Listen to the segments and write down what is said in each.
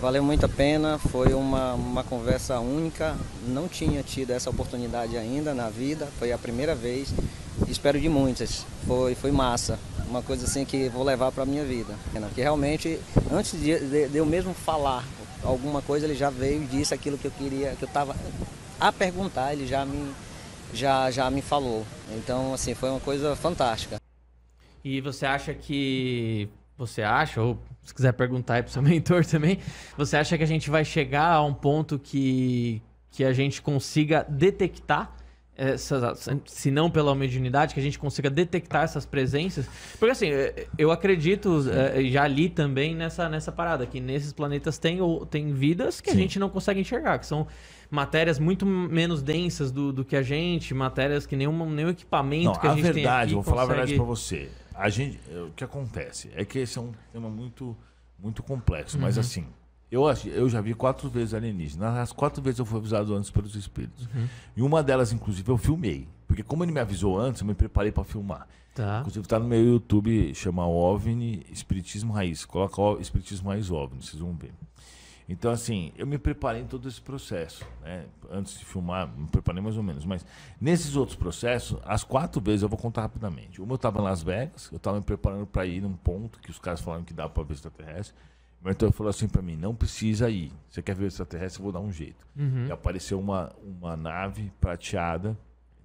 Valeu muito a pena, foi uma, uma conversa única, não tinha tido essa oportunidade ainda na vida, foi a primeira vez, espero de muitas. Foi, foi massa, uma coisa assim que vou levar para a minha vida. Que realmente, antes de, de, de, eu mesmo falar alguma coisa, ele já veio e disse aquilo que eu queria, que eu estava a perguntar, ele já me, já, já me falou. Então, assim, foi uma coisa fantástica. E você acha que você acha, ou se quiser perguntar aí pro seu mentor também, você acha que a gente vai chegar a um ponto que, que a gente consiga detectar essas, se não pela mediunidade, que a gente consiga detectar essas presenças. Porque assim, eh, eu acredito, eh, já li também nessa, nessa parada, que nesses planetas tem, tem vidas que Sim. a gente não consegue enxergar, que são matérias muito menos densas do, do que a gente, matérias que nenhum, nenhum equipamento não, que a, a gente verdade, tem aqui vou consegue... falar a verdade pra você a gente, é, o que acontece é que esse é um tema muito, muito complexo, uhum. mas assim, eu, eu já vi quatro vezes alienígena. As quatro vezes eu fui avisado antes pelos espíritos. Uhum. E uma delas, inclusive, eu filmei. Porque como ele me avisou antes, eu me preparei para filmar. Tá. Inclusive, está no meu YouTube, chama OVNI Espiritismo Raiz. Coloca Espiritismo Raiz OVNI, vocês vão ver. Então, assim, eu me preparei em todo esse processo. Né? Antes de filmar, me preparei mais ou menos. Mas nesses outros processos, as quatro vezes eu vou contar rapidamente. Uma eu estava em Las Vegas, eu estava me preparando para ir num ponto que os caras falaram que dava para ver extraterrestre. O mentor falou assim para mim: não precisa ir. Você quer ver extraterrestre? Eu vou dar um jeito. Uhum. E apareceu uma, uma nave prateada,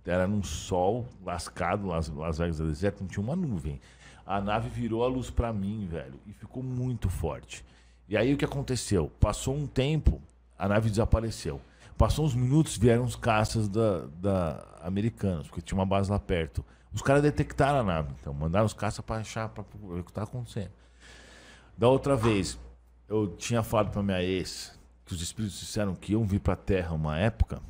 era num sol lascado, Las, Las Vegas do deserto, não tinha uma nuvem. A nave virou a luz para mim, velho, e ficou muito forte. E aí o que aconteceu? Passou um tempo, a nave desapareceu. Passou uns minutos, vieram os caças da, da americanos, porque tinha uma base lá perto. Os caras detectaram a nave, então mandaram os caças para achar, para ver o que estava tá acontecendo. Da outra vez, eu tinha falado para minha ex que os espíritos disseram que iam vir para a Terra uma época.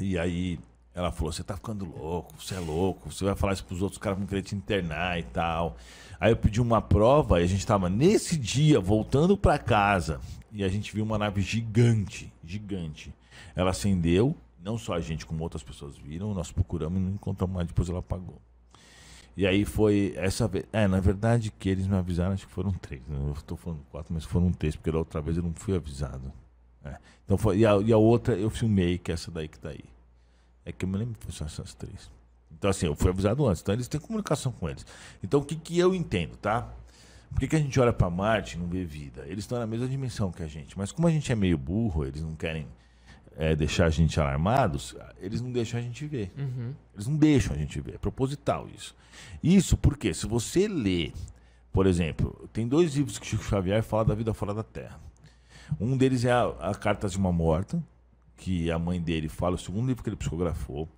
E aí ela falou: você tá ficando louco, você é louco, você vai falar isso pros outros caras vão querer te internar e tal. Aí eu pedi uma prova e a gente tava nesse dia voltando para casa e a gente viu uma nave gigante, gigante. Ela acendeu, não só a gente, como outras pessoas viram, nós procuramos e não encontramos mais, depois ela apagou. E aí foi essa vez. É, na verdade que eles me avisaram, acho que foram três. Né? Eu estou falando quatro, mas foram três, porque da outra vez eu não fui avisado. É. Então foi, e a, e, a, outra eu filmei, que é essa daí que tá aí. É que eu me lembro que são essas três. Então, assim, eu fui avisado antes. Então, eles têm comunicação com eles. Então, o que, que eu entendo, tá? Por que, que a gente olha para Marte e não vê vida? Eles estão na mesma dimensão que a gente. Mas como a gente é meio burro, eles não querem é, deixar a gente alarmados, eles não deixam a gente ver. Uhum. Eles não deixam a gente ver. É proposital isso. Isso porque se você lê, por exemplo, tem dois livros que Chico Xavier fala da vida fora da Terra. Um deles é a, a Cartas de uma Morta, que a mãe dele fala, o segundo livro que ele psicografou,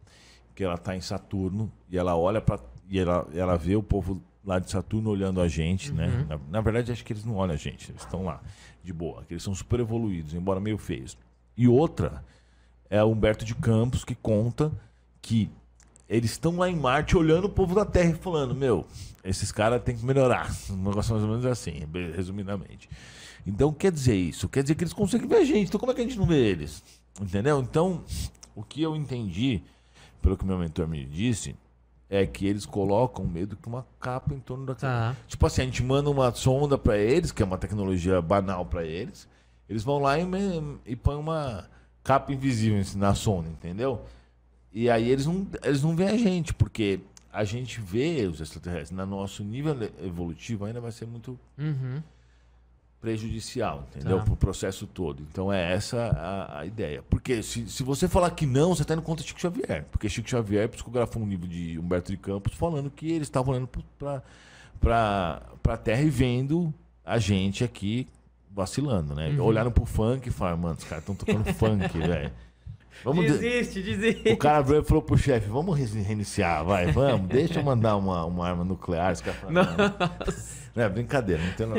que ela está em Saturno e ela olha para e ela, ela vê o povo lá de Saturno olhando a gente, né? uhum. né? Na, na, verdade, acho que eles não olham a gente, eles estão lá de boa, que eles são super evoluídos, embora meio feios. E outra é Humberto de Campos que conta que eles estão lá em Marte olhando o povo da Terra e falando: Meu, esses caras têm que melhorar. Um negócio mais ou menos assim, resumidamente. Então quer dizer isso, quer dizer que eles conseguem ver a gente. Então como é que a gente não vê eles? Entendeu? Então, o que eu entendi, pelo que meu mentor me disse, é que eles colocam medo que uma capa em torno da tá. Tipo assim, a gente manda uma sonda para eles, que é uma tecnologia banal para eles. Eles vão lá e, e põem uma capa invisível na sonda, entendeu? E aí eles não, eles não veem a gente, porque a gente vê os extraterrestres. No nosso nível evolutivo ainda vai ser muito. Uhum prejudicial, entendeu? Tá. Para o processo todo. Então é essa a, a ideia. Porque se, se você falar que não, você está indo contra Chico Xavier. Porque Chico Xavier psicografou um livro de Humberto de Campos falando que eles estavam olhando para a terra e vendo a gente aqui vacilando, né? Uhum. Olharam pro funk e falaram, mano, os caras estão tocando funk, velho. desiste, desiste. O cara veio e falou pro chefe, vamos reiniciar, vai, vamos, deixa eu mandar uma, uma arma nuclear. falaram, não, não é brincadeira, não tem nada.